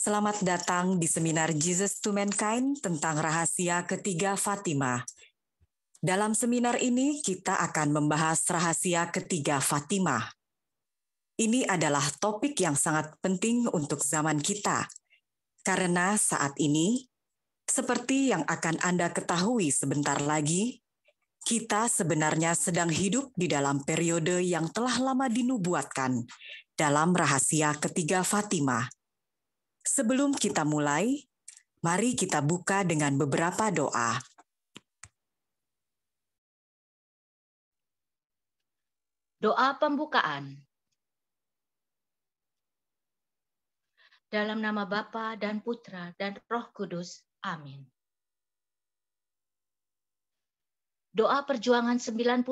Selamat datang di seminar Jesus to Mankind tentang rahasia ketiga Fatima. Dalam seminar ini kita akan membahas rahasia ketiga Fatima. Ini adalah topik yang sangat penting untuk zaman kita. Karena saat ini, seperti yang akan Anda ketahui sebentar lagi, kita sebenarnya sedang hidup di dalam periode yang telah lama dinubuatkan dalam rahasia ketiga Fatima. Sebelum kita mulai, mari kita buka dengan beberapa doa. Doa pembukaan. Dalam nama Bapa dan Putra dan Roh Kudus. Amin. Doa perjuangan 96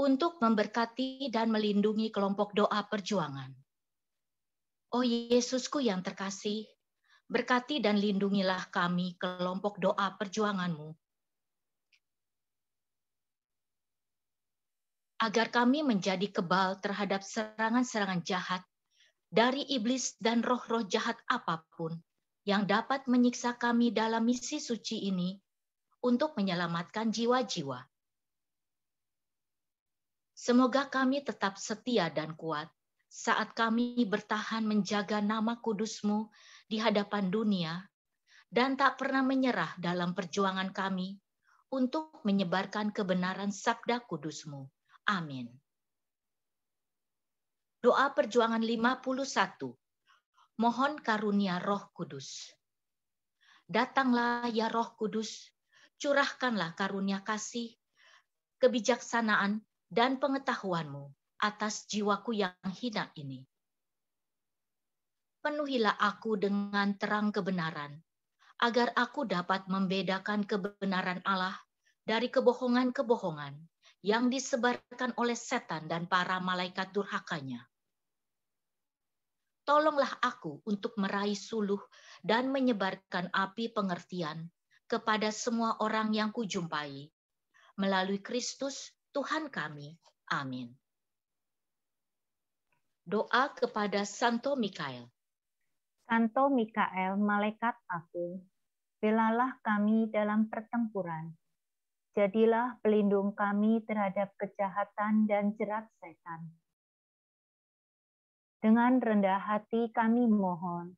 untuk memberkati dan melindungi kelompok doa perjuangan. Oh Yesusku yang terkasih, berkati dan lindungilah kami kelompok doa perjuanganmu. Agar kami menjadi kebal terhadap serangan-serangan jahat dari iblis dan roh-roh jahat apapun yang dapat menyiksa kami dalam misi suci ini untuk menyelamatkan jiwa-jiwa. Semoga kami tetap setia dan kuat saat kami bertahan menjaga nama kudusmu di hadapan dunia dan tak pernah menyerah dalam perjuangan kami untuk menyebarkan kebenaran sabda kudusmu. Amin. Doa perjuangan 51. Mohon karunia roh kudus. Datanglah ya roh kudus, curahkanlah karunia kasih, kebijaksanaan, dan pengetahuanmu atas jiwaku yang hina ini. Penuhilah aku dengan terang kebenaran, agar aku dapat membedakan kebenaran Allah dari kebohongan-kebohongan yang disebarkan oleh setan dan para malaikat durhakanya. Tolonglah aku untuk meraih suluh dan menyebarkan api pengertian kepada semua orang yang kujumpai melalui Kristus Tuhan kami. Amin doa kepada Santo Mikael. Santo Mikael, malaikat aku, belalah kami dalam pertempuran. Jadilah pelindung kami terhadap kejahatan dan jerat setan. Dengan rendah hati kami mohon,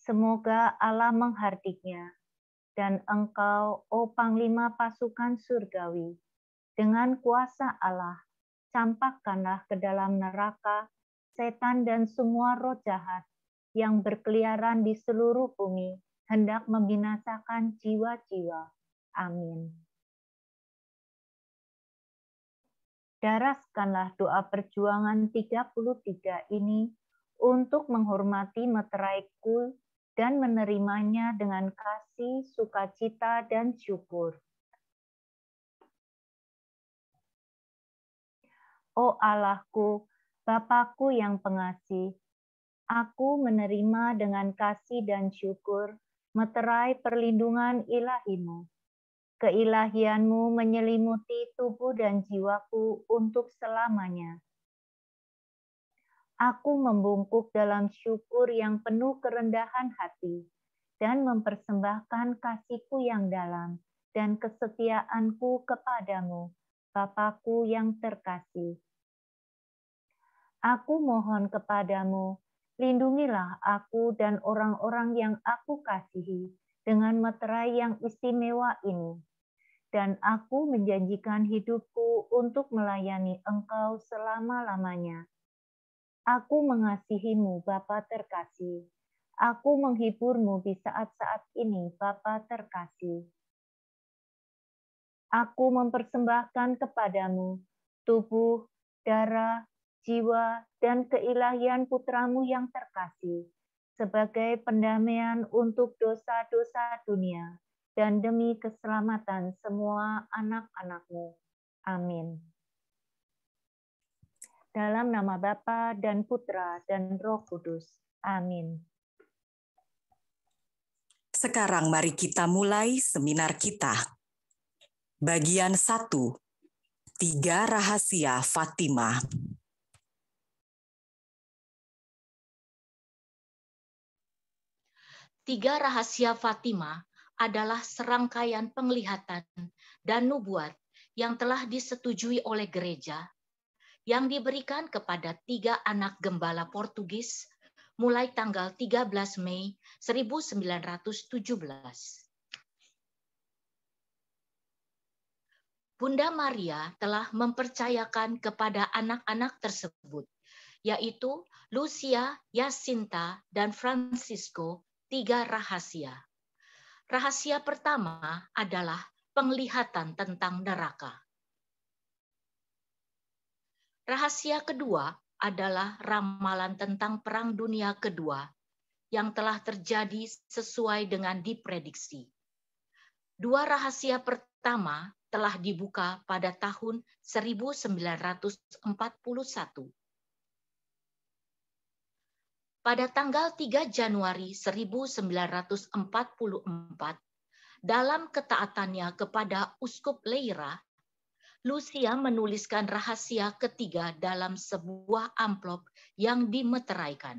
semoga Allah menghardiknya, dan engkau, O Panglima Pasukan Surgawi, dengan kuasa Allah, campakkanlah ke dalam neraka setan dan semua roh jahat yang berkeliaran di seluruh bumi hendak membinasakan jiwa-jiwa. Amin. Daraskanlah doa perjuangan 33 ini untuk menghormati meteraiku dan menerimanya dengan kasih, sukacita, dan syukur. O Allahku, Bapakku yang pengasih, aku menerima dengan kasih dan syukur meterai perlindungan ilahimu. Keilahianmu menyelimuti tubuh dan jiwaku untuk selamanya. Aku membungkuk dalam syukur yang penuh kerendahan hati dan mempersembahkan kasihku yang dalam dan kesetiaanku kepadamu, Bapakku yang terkasih Aku mohon kepadamu, lindungilah aku dan orang-orang yang aku kasihi dengan meterai yang istimewa ini. Dan aku menjanjikan hidupku untuk melayani engkau selama-lamanya. Aku mengasihimu, Bapa terkasih. Aku menghiburmu di saat-saat ini, Bapa terkasih. Aku mempersembahkan kepadamu tubuh, darah, jiwa, dan keilahian putramu yang terkasih, sebagai pendamaian untuk dosa-dosa dunia, dan demi keselamatan semua anak-anakmu. Amin. Dalam nama Bapa dan Putra dan Roh Kudus. Amin. Sekarang mari kita mulai seminar kita. Bagian 1. Tiga rahasia Fatimah. Tiga rahasia Fatima adalah serangkaian penglihatan dan nubuat yang telah disetujui oleh gereja yang diberikan kepada tiga anak gembala Portugis mulai tanggal 13 Mei 1917. Bunda Maria telah mempercayakan kepada anak-anak tersebut, yaitu Lucia, Yasinta, dan Francisco, tiga rahasia. Rahasia pertama adalah penglihatan tentang neraka. Rahasia kedua adalah ramalan tentang Perang Dunia Kedua yang telah terjadi sesuai dengan diprediksi. Dua rahasia pertama telah dibuka pada tahun 1941 pada tanggal 3 Januari 1944 dalam ketaatannya kepada Uskup Leira, Lucia menuliskan rahasia ketiga dalam sebuah amplop yang dimeteraikan.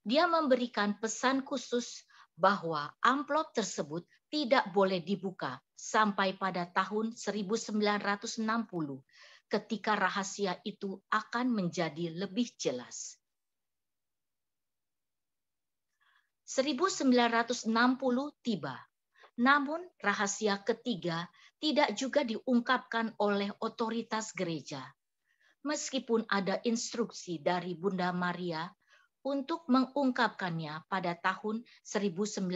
Dia memberikan pesan khusus bahwa amplop tersebut tidak boleh dibuka sampai pada tahun 1960 ketika rahasia itu akan menjadi lebih jelas. 1960 tiba. Namun rahasia ketiga tidak juga diungkapkan oleh otoritas gereja. Meskipun ada instruksi dari Bunda Maria untuk mengungkapkannya pada tahun 1960.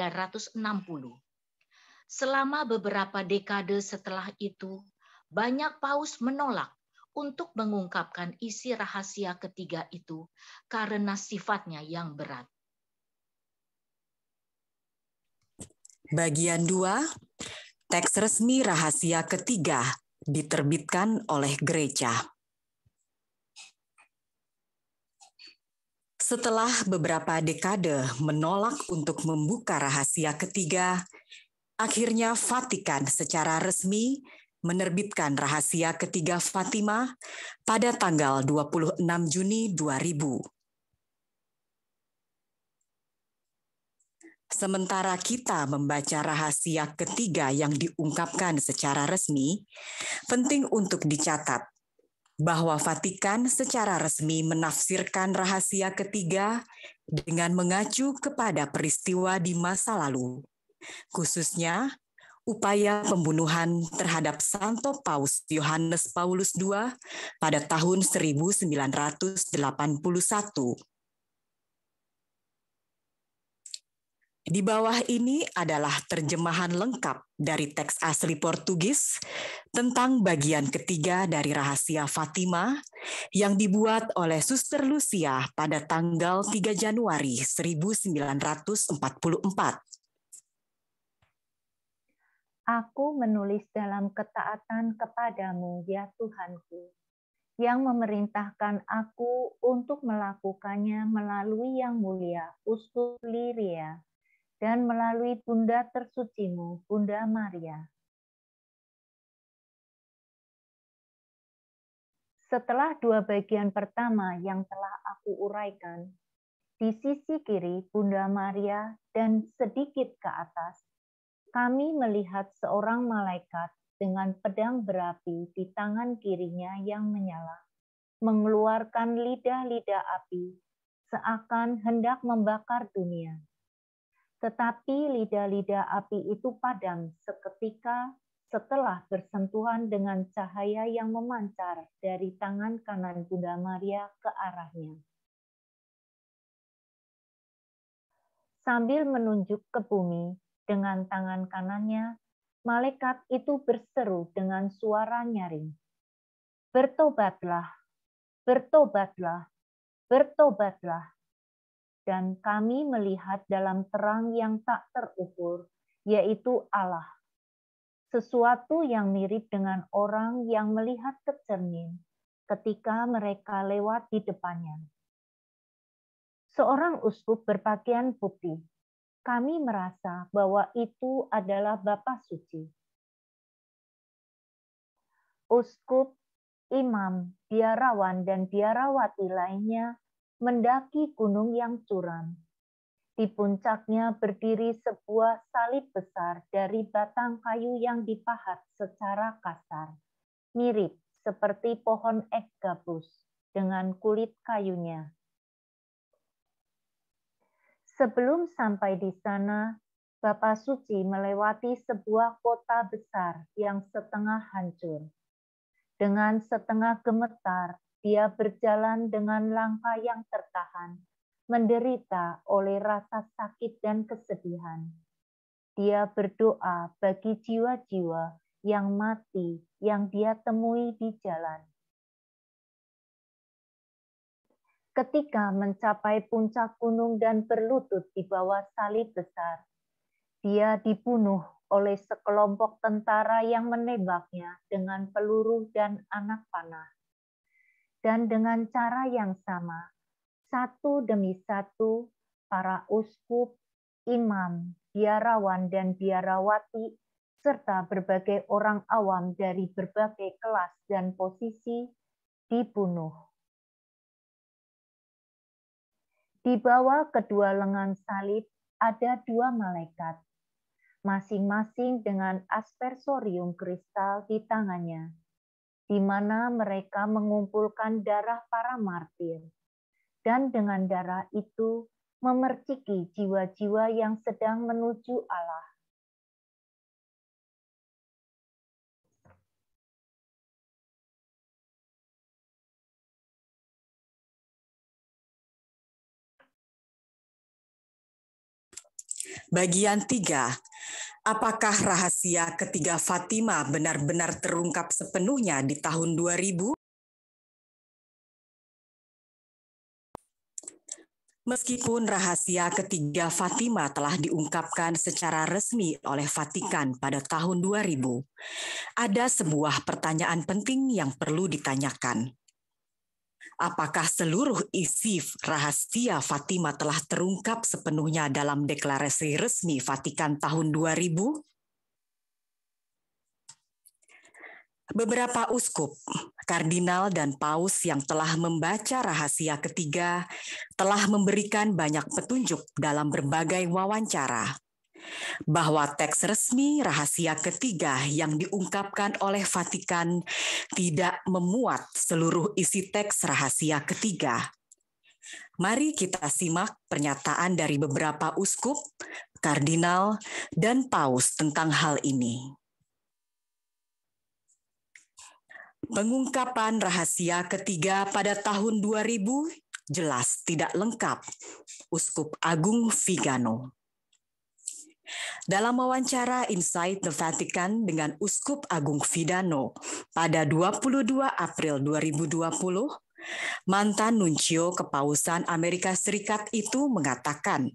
Selama beberapa dekade setelah itu, banyak paus menolak untuk mengungkapkan isi rahasia ketiga itu karena sifatnya yang berat. Bagian 2, teks resmi rahasia ketiga diterbitkan oleh gereja. Setelah beberapa dekade menolak untuk membuka rahasia ketiga, akhirnya Vatikan secara resmi menerbitkan rahasia ketiga Fatima pada tanggal 26 Juni 2000. Sementara kita membaca rahasia ketiga yang diungkapkan secara resmi, penting untuk dicatat bahwa Vatikan secara resmi menafsirkan rahasia ketiga dengan mengacu kepada peristiwa di masa lalu, khususnya upaya pembunuhan terhadap Santo Paus Yohanes Paulus II pada tahun 1981 Di bawah ini adalah terjemahan lengkap dari teks asli Portugis tentang bagian ketiga dari rahasia Fatima yang dibuat oleh Suster Lucia pada tanggal 3 Januari 1944. Aku menulis dalam ketaatan kepadamu, ya Tuhanku, yang memerintahkan aku untuk melakukannya melalui yang mulia, Uskup Liria, dan melalui Bunda tersucimu, Bunda Maria. Setelah dua bagian pertama yang telah aku uraikan, di sisi kiri Bunda Maria dan sedikit ke atas, kami melihat seorang malaikat dengan pedang berapi di tangan kirinya yang menyala, mengeluarkan lidah-lidah api seakan hendak membakar dunia tetapi lidah-lidah api itu padam seketika setelah bersentuhan dengan cahaya yang memancar dari tangan kanan Bunda Maria ke arahnya. Sambil menunjuk ke bumi dengan tangan kanannya, malaikat itu berseru dengan suara nyaring, "Bertobatlah, bertobatlah, bertobatlah!" dan kami melihat dalam terang yang tak terukur, yaitu Allah. Sesuatu yang mirip dengan orang yang melihat ke cermin ketika mereka lewat di depannya. Seorang uskup berpakaian putih. Kami merasa bahwa itu adalah Bapa Suci. Uskup, imam, biarawan, dan biarawati lainnya mendaki gunung yang curam. Di puncaknya berdiri sebuah salib besar dari batang kayu yang dipahat secara kasar, mirip seperti pohon ek gabus dengan kulit kayunya. Sebelum sampai di sana, Bapak Suci melewati sebuah kota besar yang setengah hancur. Dengan setengah gemetar, dia berjalan dengan langkah yang tertahan, menderita oleh rasa sakit dan kesedihan. Dia berdoa bagi jiwa-jiwa yang mati yang dia temui di jalan. Ketika mencapai puncak gunung dan berlutut di bawah salib besar, dia dibunuh oleh sekelompok tentara yang menembaknya dengan peluru dan anak panah dan dengan cara yang sama, satu demi satu, para uskup, imam, biarawan, dan biarawati, serta berbagai orang awam dari berbagai kelas dan posisi dibunuh. Di bawah kedua lengan salib ada dua malaikat, masing-masing dengan aspersorium kristal di tangannya di mana mereka mengumpulkan darah para martir, dan dengan darah itu memerciki jiwa-jiwa yang sedang menuju Allah Bagian 3. Apakah rahasia ketiga Fatima benar-benar terungkap sepenuhnya di tahun 2000? Meskipun rahasia ketiga Fatima telah diungkapkan secara resmi oleh Vatikan pada tahun 2000, ada sebuah pertanyaan penting yang perlu ditanyakan. Apakah seluruh isi rahasia Fatima telah terungkap sepenuhnya dalam deklarasi resmi Vatikan tahun 2000? Beberapa uskup, kardinal, dan paus yang telah membaca rahasia ketiga telah memberikan banyak petunjuk dalam berbagai wawancara bahwa teks resmi rahasia ketiga yang diungkapkan oleh Vatikan tidak memuat seluruh isi teks rahasia ketiga. Mari kita simak pernyataan dari beberapa uskup, kardinal, dan paus tentang hal ini. Pengungkapan rahasia ketiga pada tahun 2000 jelas tidak lengkap. Uskup Agung Vigano. Dalam wawancara Inside The Vatican dengan Uskup Agung Fidano pada 22 April 2020, mantan nuncio kepausan Amerika Serikat itu mengatakan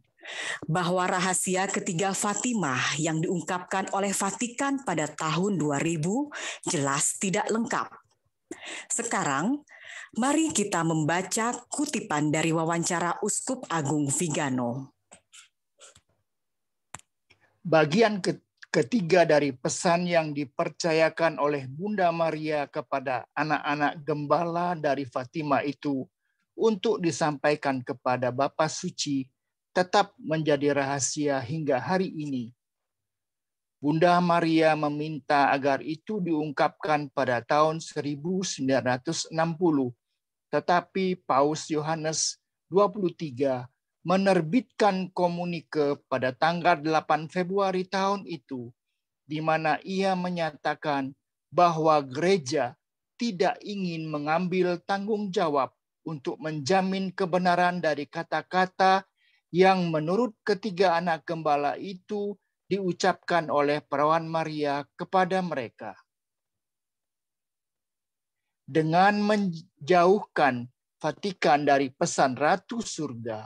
bahwa rahasia ketiga Fatimah yang diungkapkan oleh Vatikan pada tahun 2000 jelas tidak lengkap. Sekarang, mari kita membaca kutipan dari wawancara Uskup Agung Vigano bagian ketiga dari pesan yang dipercayakan oleh Bunda Maria kepada anak-anak gembala dari Fatima itu untuk disampaikan kepada Bapak Suci tetap menjadi rahasia hingga hari ini. Bunda Maria meminta agar itu diungkapkan pada tahun 1960, tetapi Paus Yohanes 23 menerbitkan komunike pada tanggal 8 Februari tahun itu di mana ia menyatakan bahwa gereja tidak ingin mengambil tanggung jawab untuk menjamin kebenaran dari kata-kata yang menurut ketiga anak gembala itu diucapkan oleh perawan Maria kepada mereka. Dengan menjauhkan Vatikan dari pesan Ratu Surga,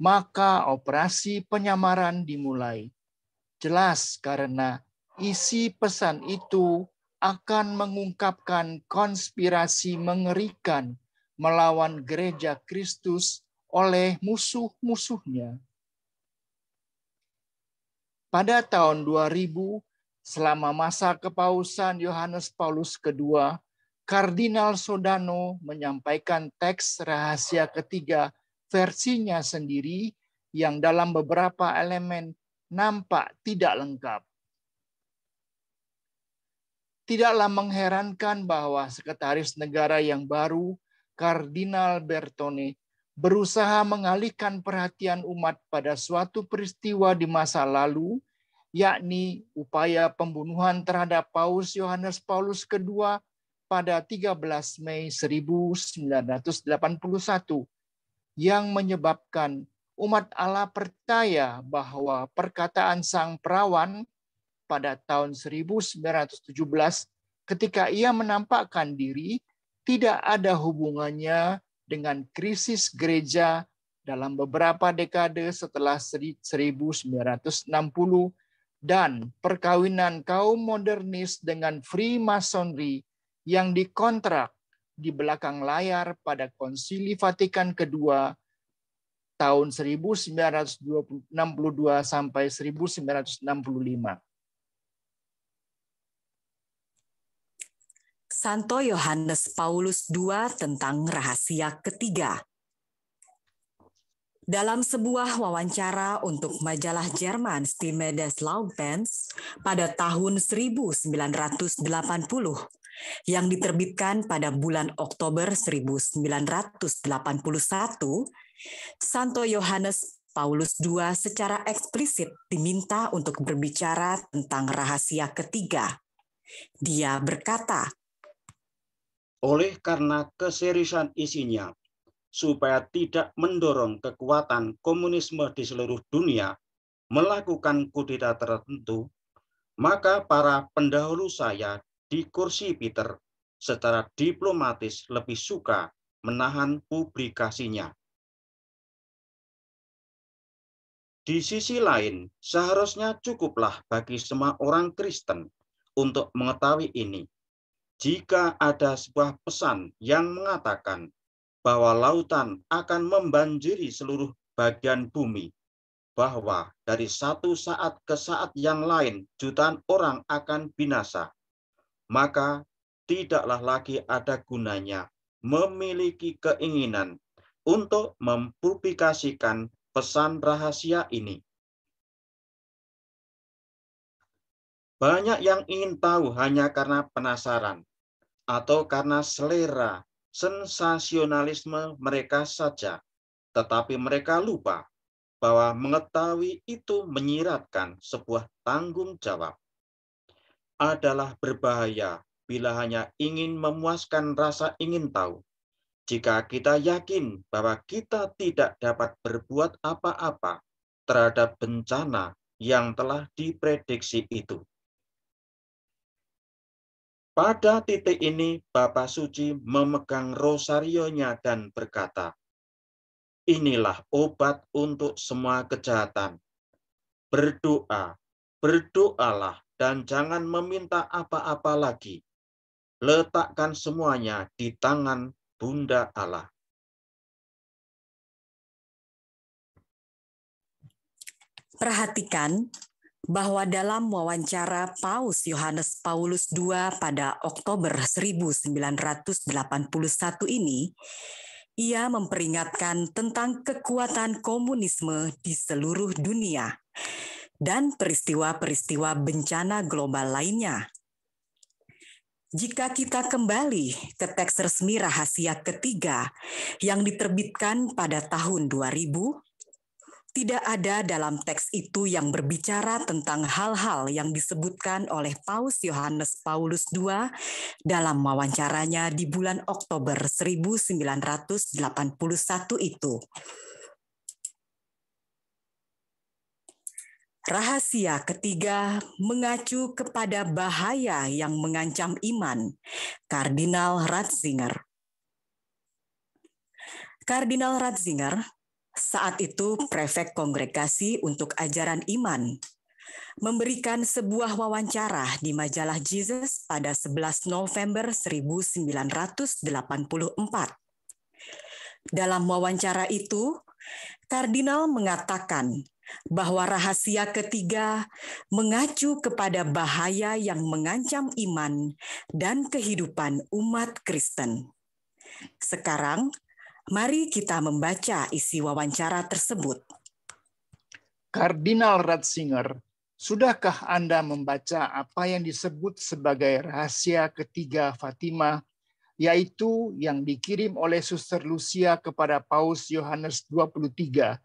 maka operasi penyamaran dimulai. Jelas karena isi pesan itu akan mengungkapkan konspirasi mengerikan melawan gereja Kristus oleh musuh-musuhnya. Pada tahun 2000, selama masa kepausan Yohanes Paulus II, Kardinal Sodano menyampaikan teks rahasia ketiga versinya sendiri yang dalam beberapa elemen nampak tidak lengkap. Tidaklah mengherankan bahwa Sekretaris Negara yang baru, Kardinal Bertone, berusaha mengalihkan perhatian umat pada suatu peristiwa di masa lalu, yakni upaya pembunuhan terhadap Paus Yohanes Paulus II pada 13 Mei 1981 yang menyebabkan umat Allah percaya bahwa perkataan sang perawan pada tahun 1917 ketika ia menampakkan diri tidak ada hubungannya dengan krisis gereja dalam beberapa dekade setelah 1960 dan perkawinan kaum modernis dengan Freemasonry yang dikontrak di belakang layar pada Konsili Vatikan kedua tahun 1962 sampai 1965. Santo Yohanes Paulus II tentang rahasia ketiga. Dalam sebuah wawancara untuk majalah Jerman Stimedes Laubens pada tahun 1980, yang diterbitkan pada bulan Oktober 1981, Santo Yohanes Paulus II secara eksplisit diminta untuk berbicara tentang rahasia ketiga. Dia berkata, "Oleh karena keseriusan isinya, supaya tidak mendorong kekuatan komunisme di seluruh dunia melakukan kudeta tertentu, maka para pendahulu saya di kursi Peter secara diplomatis lebih suka menahan publikasinya. Di sisi lain, seharusnya cukuplah bagi semua orang Kristen untuk mengetahui ini. Jika ada sebuah pesan yang mengatakan bahwa lautan akan membanjiri seluruh bagian bumi, bahwa dari satu saat ke saat yang lain jutaan orang akan binasa, maka tidaklah lagi ada gunanya memiliki keinginan untuk mempublikasikan pesan rahasia ini. Banyak yang ingin tahu hanya karena penasaran atau karena selera sensasionalisme mereka saja, tetapi mereka lupa bahwa mengetahui itu menyiratkan sebuah tanggung jawab adalah berbahaya bila hanya ingin memuaskan rasa ingin tahu. Jika kita yakin bahwa kita tidak dapat berbuat apa-apa terhadap bencana yang telah diprediksi itu. Pada titik ini, Bapak Suci memegang rosarionya dan berkata, Inilah obat untuk semua kejahatan. Berdoa, berdoalah, dan jangan meminta apa-apa lagi. Letakkan semuanya di tangan Bunda Allah. Perhatikan bahwa dalam wawancara Paus Yohanes Paulus II pada Oktober 1981 ini, ia memperingatkan tentang kekuatan komunisme di seluruh dunia dan peristiwa-peristiwa bencana global lainnya. Jika kita kembali ke teks resmi rahasia ketiga yang diterbitkan pada tahun 2000, tidak ada dalam teks itu yang berbicara tentang hal-hal yang disebutkan oleh Paus Yohanes Paulus II dalam wawancaranya di bulan Oktober 1981 itu Rahasia ketiga mengacu kepada bahaya yang mengancam iman, Kardinal Ratzinger. Kardinal Ratzinger saat itu prefek kongregasi untuk ajaran iman memberikan sebuah wawancara di majalah Jesus pada 11 November 1984. Dalam wawancara itu, Kardinal mengatakan bahwa rahasia ketiga mengacu kepada bahaya yang mengancam iman dan kehidupan umat Kristen. Sekarang, mari kita membaca isi wawancara tersebut. Kardinal Ratzinger, sudahkah Anda membaca apa yang disebut sebagai rahasia ketiga Fatima, yaitu yang dikirim oleh Suster Lucia kepada Paus Yohanes 23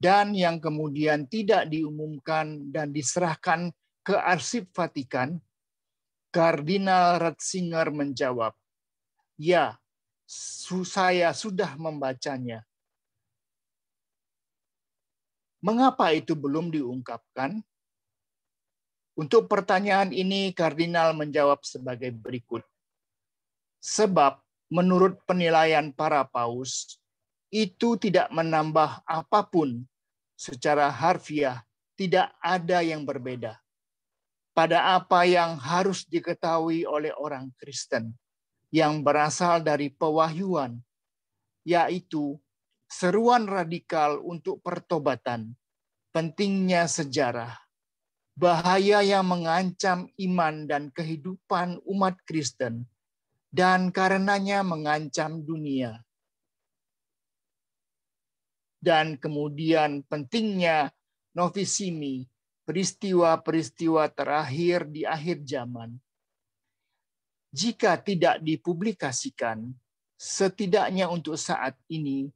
dan yang kemudian tidak diumumkan dan diserahkan ke arsip Vatikan, Kardinal Ratzinger menjawab, "Ya, saya sudah membacanya. Mengapa itu belum diungkapkan?" Untuk pertanyaan ini, kardinal menjawab sebagai berikut: "Sebab menurut penilaian para paus, itu tidak menambah apapun secara harfiah, tidak ada yang berbeda pada apa yang harus diketahui oleh orang Kristen yang berasal dari pewahyuan, yaitu seruan radikal untuk pertobatan, pentingnya sejarah, bahaya yang mengancam iman dan kehidupan umat Kristen, dan karenanya mengancam dunia dan kemudian pentingnya novisimi peristiwa-peristiwa terakhir di akhir zaman. Jika tidak dipublikasikan, setidaknya untuk saat ini,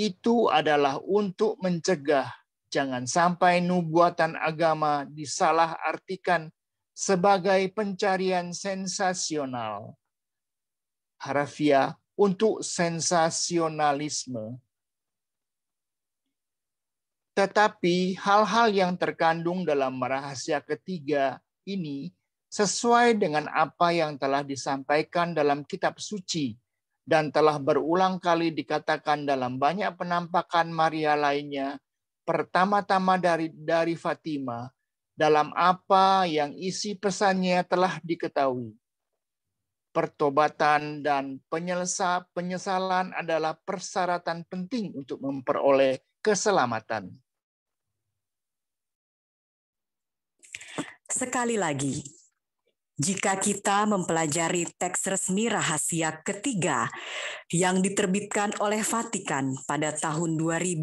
itu adalah untuk mencegah jangan sampai nubuatan agama disalahartikan sebagai pencarian sensasional. Harafiah untuk sensasionalisme tetapi hal-hal yang terkandung dalam rahasia ketiga ini sesuai dengan apa yang telah disampaikan dalam kitab suci dan telah berulang kali dikatakan dalam banyak penampakan Maria lainnya, pertama-tama dari dari Fatima, dalam apa yang isi pesannya telah diketahui. Pertobatan dan penyelesa, penyesalan adalah persyaratan penting untuk memperoleh keselamatan. Sekali lagi, jika kita mempelajari teks resmi rahasia ketiga yang diterbitkan oleh Vatikan pada tahun 2000,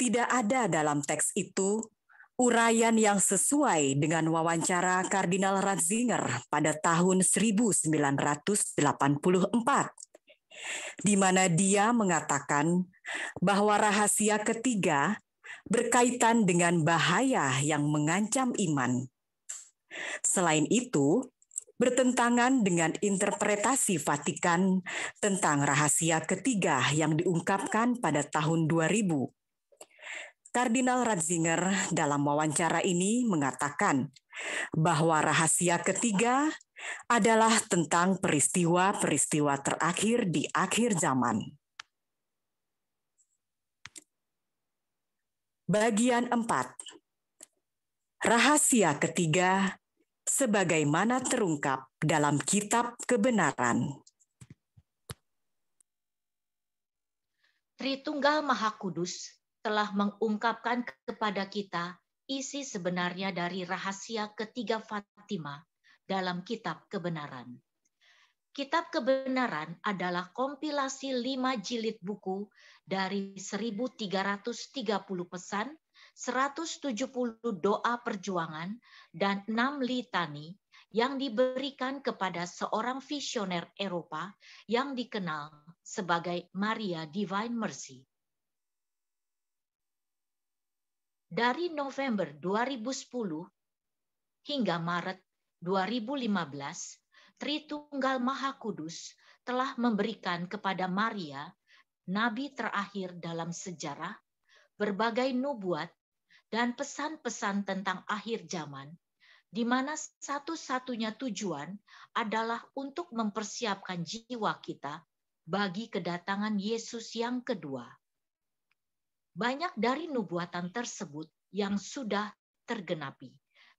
tidak ada dalam teks itu uraian yang sesuai dengan wawancara Kardinal Ratzinger pada tahun 1984 di mana dia mengatakan bahwa rahasia ketiga berkaitan dengan bahaya yang mengancam iman. Selain itu, bertentangan dengan interpretasi Vatikan tentang rahasia ketiga yang diungkapkan pada tahun 2000. Kardinal Ratzinger dalam wawancara ini mengatakan bahwa rahasia ketiga adalah tentang peristiwa-peristiwa terakhir di akhir zaman. Bagian 4. Rahasia ketiga sebagaimana terungkap dalam kitab kebenaran. Tritunggal Maha Kudus telah mengungkapkan kepada kita isi sebenarnya dari rahasia ketiga Fatima dalam kitab kebenaran. Kitab Kebenaran adalah kompilasi lima jilid buku dari 1330 pesan, 170 doa perjuangan, dan 6 litani yang diberikan kepada seorang visioner Eropa yang dikenal sebagai Maria Divine Mercy. Dari November 2010 hingga Maret 2015, Tritunggal Maha Kudus telah memberikan kepada Maria, nabi terakhir dalam sejarah, berbagai nubuat dan pesan-pesan tentang akhir zaman, di mana satu-satunya tujuan adalah untuk mempersiapkan jiwa kita bagi kedatangan Yesus yang kedua. Banyak dari nubuatan tersebut yang sudah tergenapi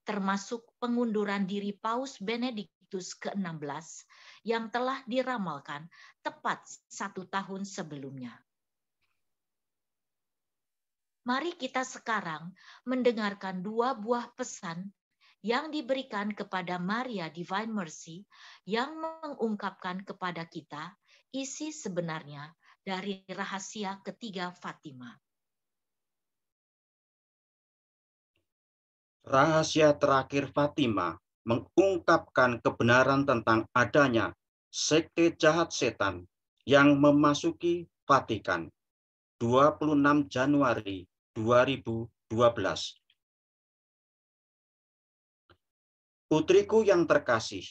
termasuk pengunduran diri Paus Benediktus ke-16 yang telah diramalkan tepat satu tahun sebelumnya. Mari kita sekarang mendengarkan dua buah pesan yang diberikan kepada Maria Divine Mercy yang mengungkapkan kepada kita isi sebenarnya dari rahasia ketiga Fatimah. rahasia terakhir Fatima mengungkapkan kebenaran tentang adanya sekte jahat setan yang memasuki Vatikan 26 Januari 2012. Putriku yang terkasih,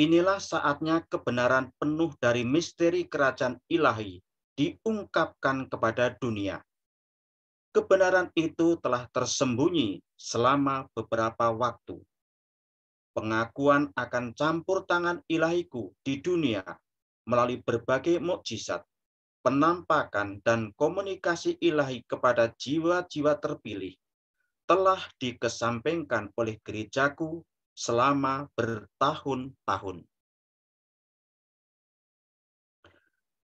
inilah saatnya kebenaran penuh dari misteri kerajaan ilahi diungkapkan kepada dunia kebenaran itu telah tersembunyi selama beberapa waktu. Pengakuan akan campur tangan ilahiku di dunia melalui berbagai mukjizat, penampakan dan komunikasi ilahi kepada jiwa-jiwa terpilih telah dikesampingkan oleh gerejaku selama bertahun-tahun.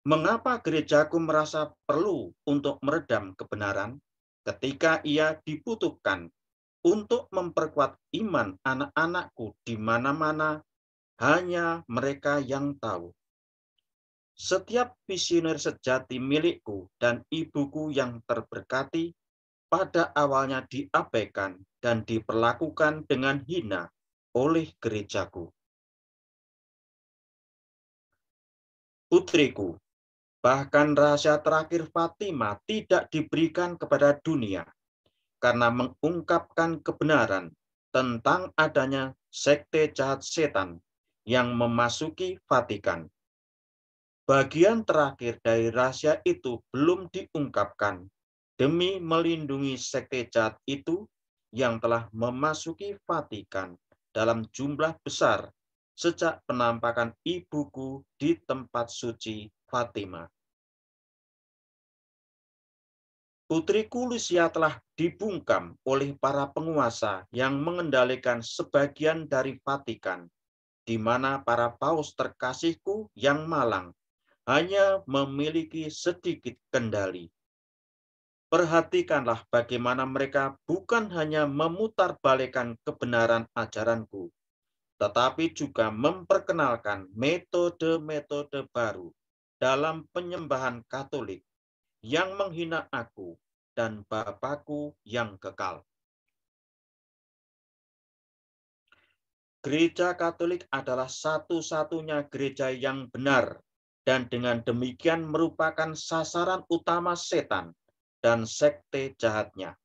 Mengapa gerejaku merasa perlu untuk meredam kebenaran? ketika ia dibutuhkan untuk memperkuat iman anak-anakku di mana-mana, hanya mereka yang tahu. Setiap visioner sejati milikku dan ibuku yang terberkati pada awalnya diabaikan dan diperlakukan dengan hina oleh gerejaku. Putriku, Bahkan rahasia terakhir Fatima tidak diberikan kepada dunia karena mengungkapkan kebenaran tentang adanya sekte jahat setan yang memasuki Vatikan. Bagian terakhir dari rahasia itu belum diungkapkan demi melindungi sekte jahat itu yang telah memasuki Vatikan dalam jumlah besar sejak penampakan ibuku di tempat suci Fatima, Putriku Lucia telah dibungkam oleh para penguasa yang mengendalikan sebagian dari Vatikan, di mana para paus terkasihku yang malang hanya memiliki sedikit kendali. Perhatikanlah bagaimana mereka bukan hanya memutarbalikan kebenaran ajaranku, tetapi juga memperkenalkan metode-metode baru dalam penyembahan Katolik yang menghina aku dan Bapakku yang kekal. Gereja Katolik adalah satu-satunya gereja yang benar dan dengan demikian merupakan sasaran utama setan dan sekte jahatnya.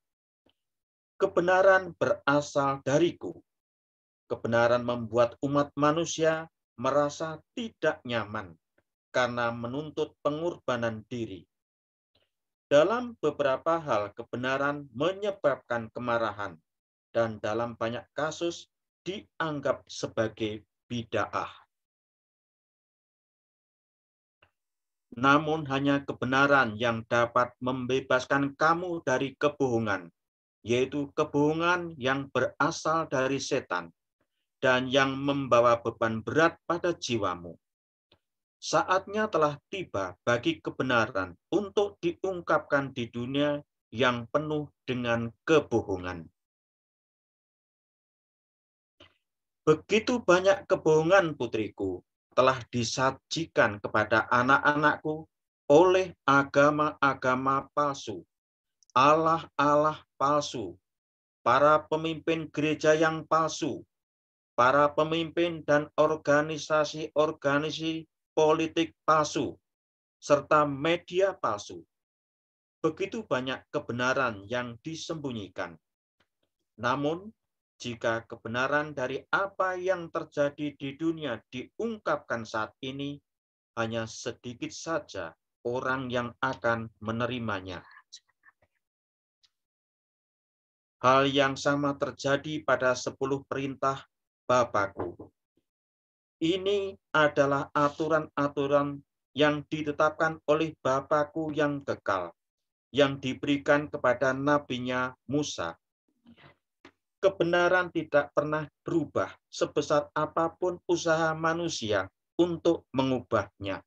Kebenaran berasal dariku. Kebenaran membuat umat manusia merasa tidak nyaman karena menuntut pengorbanan diri. Dalam beberapa hal, kebenaran menyebabkan kemarahan, dan dalam banyak kasus dianggap sebagai bid'ah. Namun hanya kebenaran yang dapat membebaskan kamu dari kebohongan, yaitu kebohongan yang berasal dari setan dan yang membawa beban berat pada jiwamu saatnya telah tiba bagi kebenaran untuk diungkapkan di dunia yang penuh dengan kebohongan. Begitu banyak kebohongan, putriku, telah disajikan kepada anak-anakku oleh agama-agama palsu, Allah-Allah palsu, para pemimpin gereja yang palsu, para pemimpin dan organisasi-organisasi politik palsu, serta media palsu. Begitu banyak kebenaran yang disembunyikan. Namun, jika kebenaran dari apa yang terjadi di dunia diungkapkan saat ini, hanya sedikit saja orang yang akan menerimanya. Hal yang sama terjadi pada sepuluh perintah Bapakku ini adalah aturan-aturan yang ditetapkan oleh Bapakku yang kekal, yang diberikan kepada nabinya Musa. Kebenaran tidak pernah berubah sebesar apapun usaha manusia untuk mengubahnya.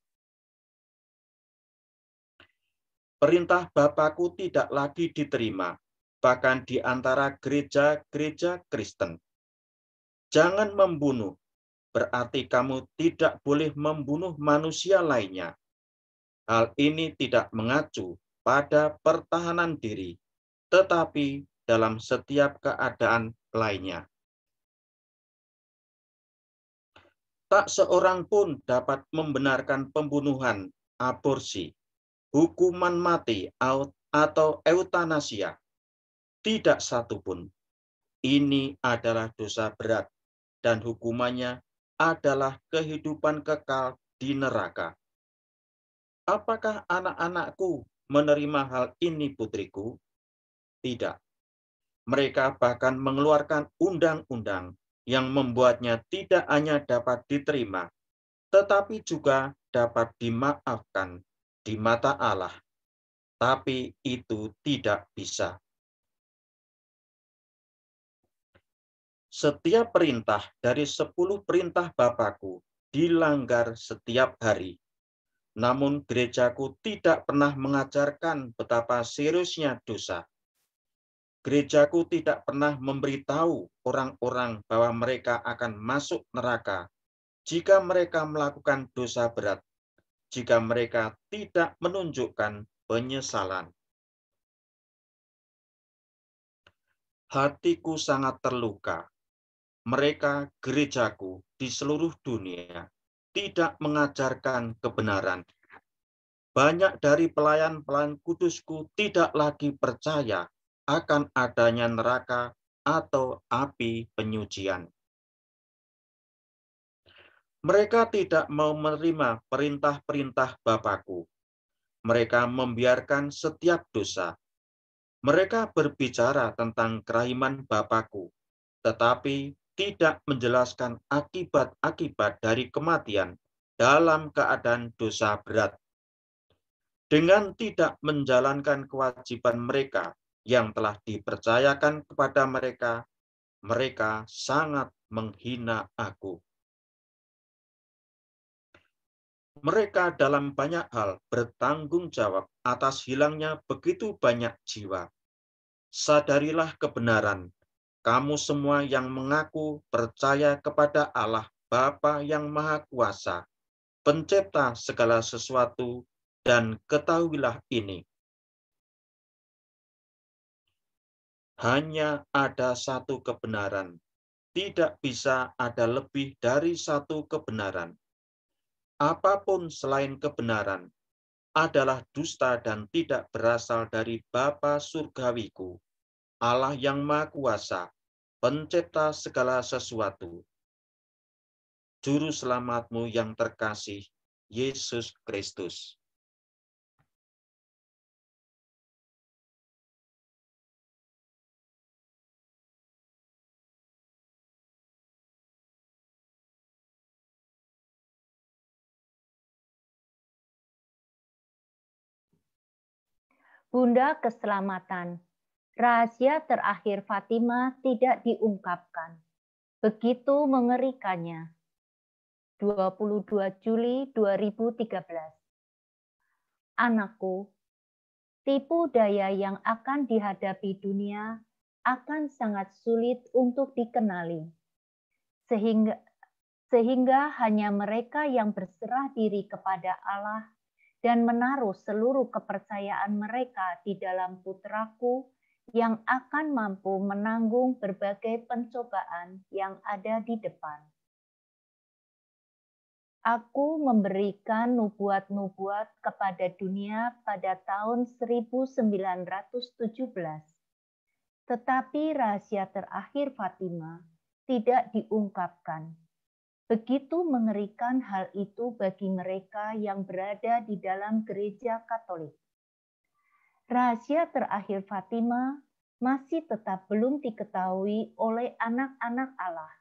Perintah Bapakku tidak lagi diterima, bahkan di antara gereja-gereja Kristen. Jangan membunuh, berarti kamu tidak boleh membunuh manusia lainnya. Hal ini tidak mengacu pada pertahanan diri, tetapi dalam setiap keadaan lainnya. Tak seorang pun dapat membenarkan pembunuhan, aborsi, hukuman mati, atau eutanasia. Tidak satu pun. Ini adalah dosa berat dan hukumannya adalah kehidupan kekal di neraka. Apakah anak-anakku menerima hal ini, putriku? Tidak. Mereka bahkan mengeluarkan undang-undang yang membuatnya tidak hanya dapat diterima, tetapi juga dapat dimaafkan di mata Allah. Tapi itu tidak bisa setiap perintah dari sepuluh perintah Bapakku dilanggar setiap hari. Namun gerejaku tidak pernah mengajarkan betapa seriusnya dosa. Gerejaku tidak pernah memberitahu orang-orang bahwa mereka akan masuk neraka jika mereka melakukan dosa berat, jika mereka tidak menunjukkan penyesalan. Hatiku sangat terluka mereka gerejaku di seluruh dunia tidak mengajarkan kebenaran. Banyak dari pelayan-pelayan kudusku tidak lagi percaya akan adanya neraka atau api penyucian. Mereka tidak mau menerima perintah-perintah Bapakku. Mereka membiarkan setiap dosa. Mereka berbicara tentang kerahiman Bapakku, tetapi tidak menjelaskan akibat-akibat dari kematian dalam keadaan dosa berat. Dengan tidak menjalankan kewajiban mereka yang telah dipercayakan kepada mereka, mereka sangat menghina aku. Mereka dalam banyak hal bertanggung jawab atas hilangnya begitu banyak jiwa. Sadarilah kebenaran kamu semua yang mengaku percaya kepada Allah Bapa yang Maha Kuasa, pencipta segala sesuatu, dan ketahuilah ini. Hanya ada satu kebenaran, tidak bisa ada lebih dari satu kebenaran. Apapun selain kebenaran adalah dusta dan tidak berasal dari Bapa Surgawiku Allah yang Maha Kuasa, pencipta segala sesuatu, juru selamatmu yang terkasih, Yesus Kristus. Bunda Keselamatan Rahasia terakhir Fatima tidak diungkapkan. Begitu mengerikannya. 22 Juli 2013. Anakku, tipu daya yang akan dihadapi dunia akan sangat sulit untuk dikenali. Sehingga sehingga hanya mereka yang berserah diri kepada Allah dan menaruh seluruh kepercayaan mereka di dalam putraku yang akan mampu menanggung berbagai pencobaan yang ada di depan. Aku memberikan nubuat-nubuat kepada dunia pada tahun 1917, tetapi rahasia terakhir Fatima tidak diungkapkan. Begitu mengerikan hal itu bagi mereka yang berada di dalam gereja Katolik Rahasia terakhir Fatima masih tetap belum diketahui oleh anak-anak Allah,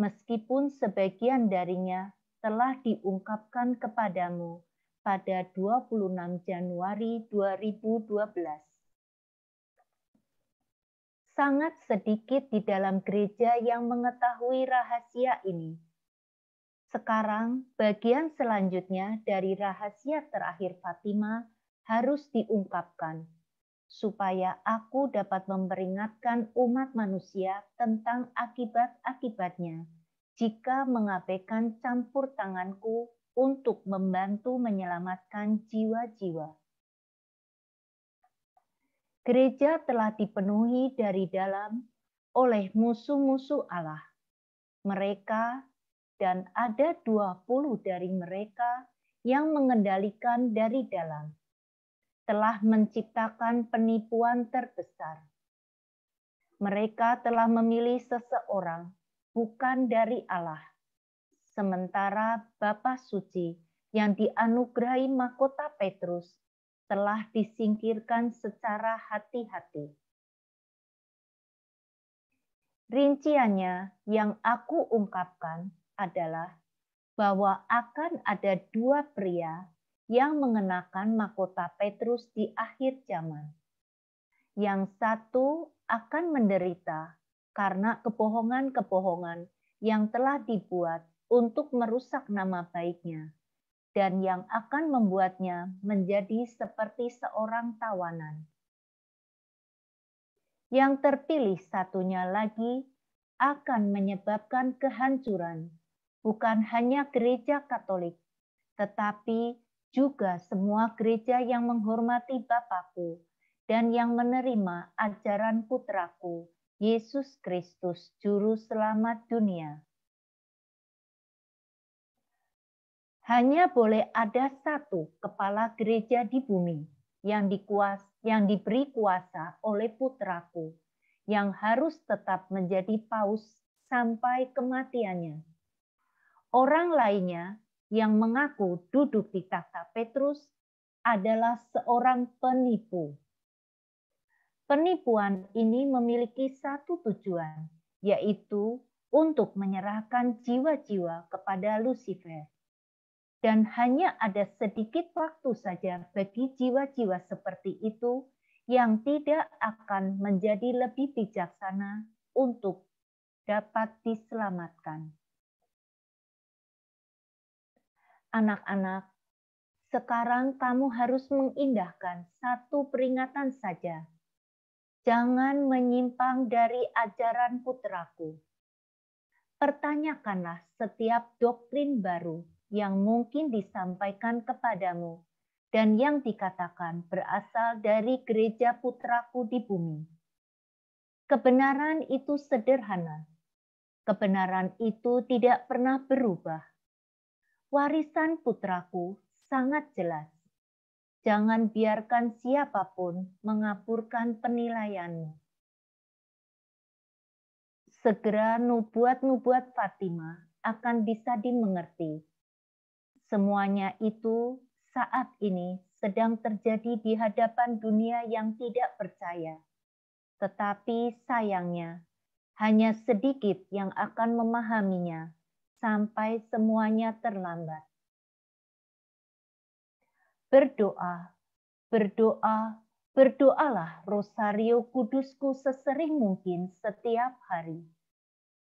meskipun sebagian darinya telah diungkapkan kepadamu pada 26 Januari 2012 sangat sedikit di dalam gereja yang mengetahui rahasia ini. Sekarang, bagian selanjutnya dari rahasia terakhir Fatima harus diungkapkan supaya aku dapat memperingatkan umat manusia tentang akibat-akibatnya jika mengabaikan campur tanganku untuk membantu menyelamatkan jiwa-jiwa. Gereja telah dipenuhi dari dalam oleh musuh-musuh Allah. Mereka dan ada 20 dari mereka yang mengendalikan dari dalam telah menciptakan penipuan terbesar. Mereka telah memilih seseorang bukan dari Allah, sementara Bapa Suci yang dianugerahi mahkota Petrus telah disingkirkan secara hati-hati. Rinciannya yang aku ungkapkan adalah bahwa akan ada dua pria yang mengenakan mahkota Petrus di akhir zaman. Yang satu akan menderita karena kebohongan-kebohongan yang telah dibuat untuk merusak nama baiknya, dan yang akan membuatnya menjadi seperti seorang tawanan. Yang terpilih satunya lagi akan menyebabkan kehancuran, bukan hanya gereja Katolik, tetapi juga semua gereja yang menghormati Bapakku dan yang menerima ajaran putraku, Yesus Kristus, Juru Selamat dunia. Hanya boleh ada satu kepala gereja di bumi yang, dikuas, yang diberi kuasa oleh putraku, yang harus tetap menjadi paus sampai kematiannya. Orang lainnya yang mengaku duduk di tahta Petrus adalah seorang penipu. Penipuan ini memiliki satu tujuan, yaitu untuk menyerahkan jiwa-jiwa kepada Lucifer. Dan hanya ada sedikit waktu saja bagi jiwa-jiwa seperti itu yang tidak akan menjadi lebih bijaksana untuk dapat diselamatkan. Anak-anak, sekarang kamu harus mengindahkan satu peringatan saja. Jangan menyimpang dari ajaran putraku. Pertanyakanlah setiap doktrin baru yang mungkin disampaikan kepadamu dan yang dikatakan berasal dari gereja putraku di bumi. Kebenaran itu sederhana. Kebenaran itu tidak pernah berubah warisan putraku sangat jelas. Jangan biarkan siapapun mengaburkan penilaianmu. Segera nubuat-nubuat Fatima akan bisa dimengerti. Semuanya itu saat ini sedang terjadi di hadapan dunia yang tidak percaya. Tetapi sayangnya, hanya sedikit yang akan memahaminya sampai semuanya terlambat. Berdoa, berdoa, berdoalah Rosario Kudusku sesering mungkin setiap hari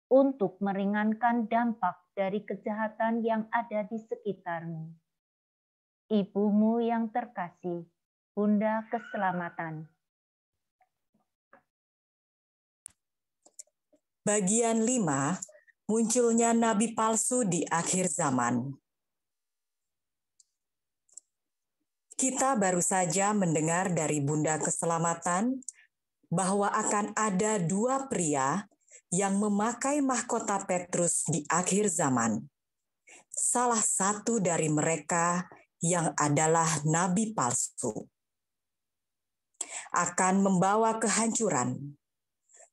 untuk meringankan dampak dari kejahatan yang ada di sekitarmu. Ibumu yang terkasih, Bunda Keselamatan. Bagian 5 munculnya nabi palsu di akhir zaman. Kita baru saja mendengar dari Bunda Keselamatan bahwa akan ada dua pria yang memakai mahkota Petrus di akhir zaman. Salah satu dari mereka yang adalah nabi palsu akan membawa kehancuran,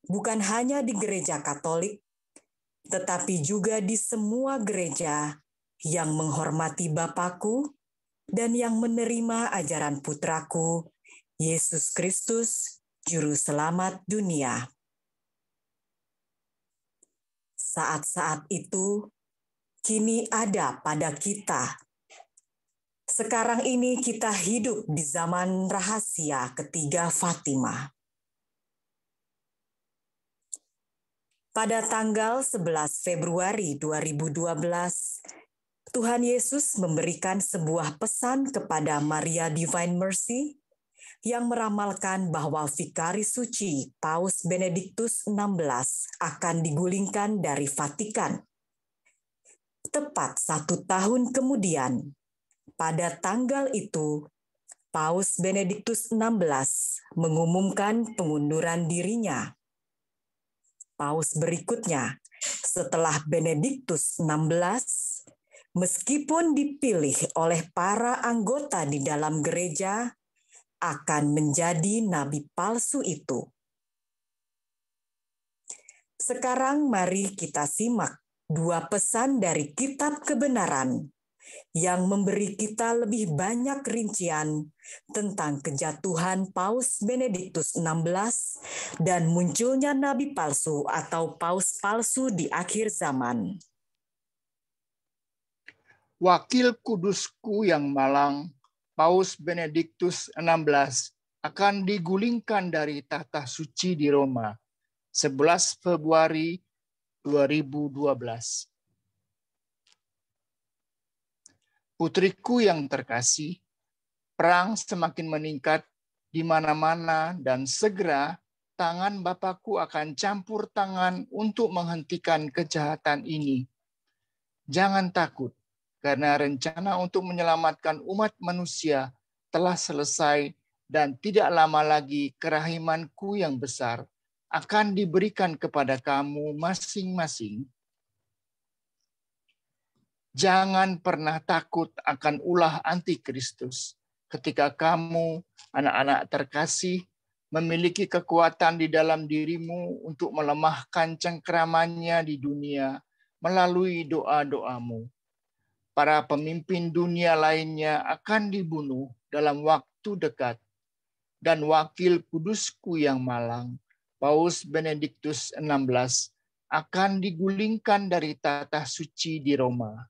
bukan hanya di gereja Katolik, tetapi juga di semua gereja yang menghormati Bapakku dan yang menerima ajaran putraku, Yesus Kristus, Juru Selamat dunia. Saat-saat itu kini ada pada kita. Sekarang ini kita hidup di zaman rahasia ketiga Fatimah. Pada tanggal 11 Februari 2012, Tuhan Yesus memberikan sebuah pesan kepada Maria Divine Mercy yang meramalkan bahwa Vikari Suci Paus Benediktus XVI akan digulingkan dari Vatikan. Tepat satu tahun kemudian, pada tanggal itu, Paus Benediktus XVI mengumumkan pengunduran dirinya paus berikutnya setelah Benediktus XVI meskipun dipilih oleh para anggota di dalam gereja akan menjadi nabi palsu itu. Sekarang mari kita simak dua pesan dari kitab kebenaran yang memberi kita lebih banyak rincian tentang kejatuhan Paus Benediktus XVI dan munculnya nabi palsu atau paus palsu di akhir zaman. Wakil kudusku yang malang, Paus Benediktus XVI akan digulingkan dari tahta suci di Roma 11 Februari 2012. Putriku yang terkasih, perang semakin meningkat di mana-mana dan segera tangan Bapakku akan campur tangan untuk menghentikan kejahatan ini. Jangan takut, karena rencana untuk menyelamatkan umat manusia telah selesai dan tidak lama lagi kerahimanku yang besar akan diberikan kepada kamu masing-masing Jangan pernah takut akan ulah antikristus ketika kamu, anak-anak terkasih, memiliki kekuatan di dalam dirimu untuk melemahkan cengkeramannya di dunia melalui doa-doamu. Para pemimpin dunia lainnya akan dibunuh dalam waktu dekat dan wakil kudusku yang malang, Paus Benediktus XVI, akan digulingkan dari tata suci di Roma.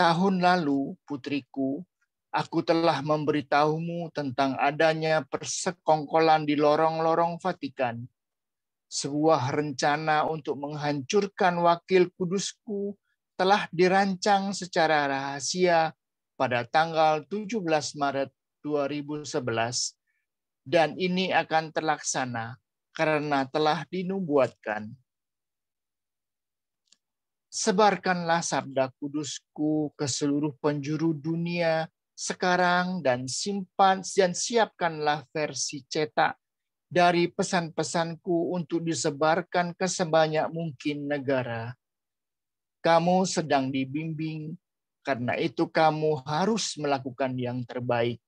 Tahun lalu, putriku, aku telah memberitahumu tentang adanya persekongkolan di lorong-lorong Vatikan, sebuah rencana untuk menghancurkan wakil kudusku telah dirancang secara rahasia pada tanggal 17 Maret 2011 dan ini akan terlaksana karena telah dinubuatkan. Sebarkanlah sabda kudusku ke seluruh penjuru dunia sekarang dan simpan dan siapkanlah versi cetak dari pesan-pesanku untuk disebarkan ke sebanyak mungkin negara. Kamu sedang dibimbing, karena itu kamu harus melakukan yang terbaik.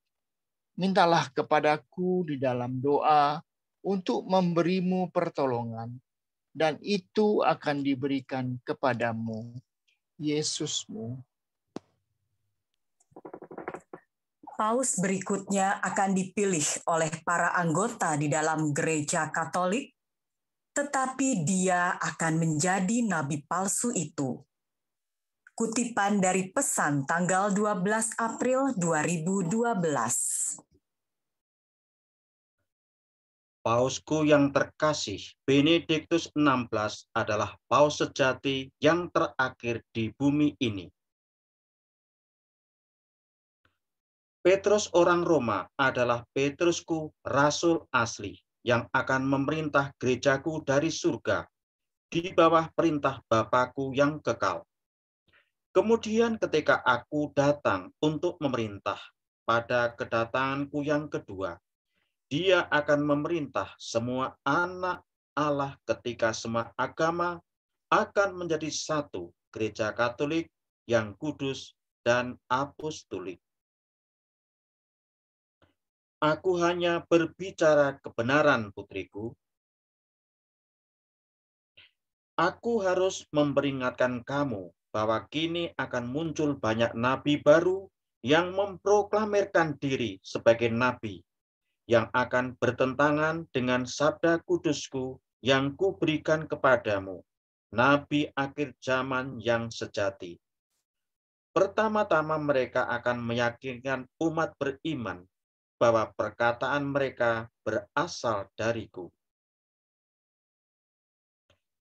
Mintalah kepadaku di dalam doa untuk memberimu pertolongan dan itu akan diberikan kepadamu, Yesusmu. Paus berikutnya akan dipilih oleh para anggota di dalam gereja Katolik, tetapi dia akan menjadi nabi palsu itu. Kutipan dari pesan tanggal 12 April 2012. Pausku yang terkasih, Benediktus 16 adalah paus sejati yang terakhir di bumi ini. Petrus orang Roma adalah Petrusku rasul asli yang akan memerintah gerejaku dari surga di bawah perintah Bapakku yang kekal. Kemudian ketika aku datang untuk memerintah pada kedatanganku yang kedua, dia akan memerintah semua anak Allah ketika semua agama akan menjadi satu gereja Katolik yang kudus dan apostolik. Aku hanya berbicara kebenaran, putriku. Aku harus memperingatkan kamu bahwa kini akan muncul banyak nabi baru yang memproklamirkan diri sebagai nabi yang akan bertentangan dengan sabda kudusku yang kuberikan kepadamu, nabi akhir zaman yang sejati. Pertama-tama mereka akan meyakinkan umat beriman bahwa perkataan mereka berasal dariku.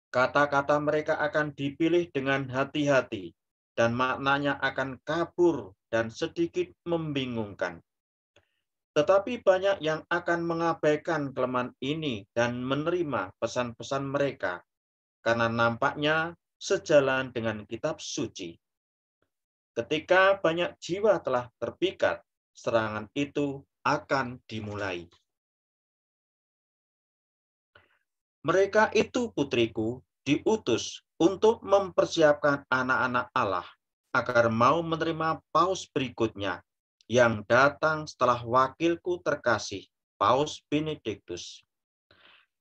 Kata-kata mereka akan dipilih dengan hati-hati dan maknanya akan kabur dan sedikit membingungkan. Tetapi banyak yang akan mengabaikan kelemahan ini dan menerima pesan-pesan mereka karena nampaknya sejalan dengan kitab suci. Ketika banyak jiwa telah terpikat, serangan itu akan dimulai. Mereka itu putriku diutus untuk mempersiapkan anak-anak Allah agar mau menerima paus berikutnya yang datang setelah wakilku terkasih, Paus Benedictus.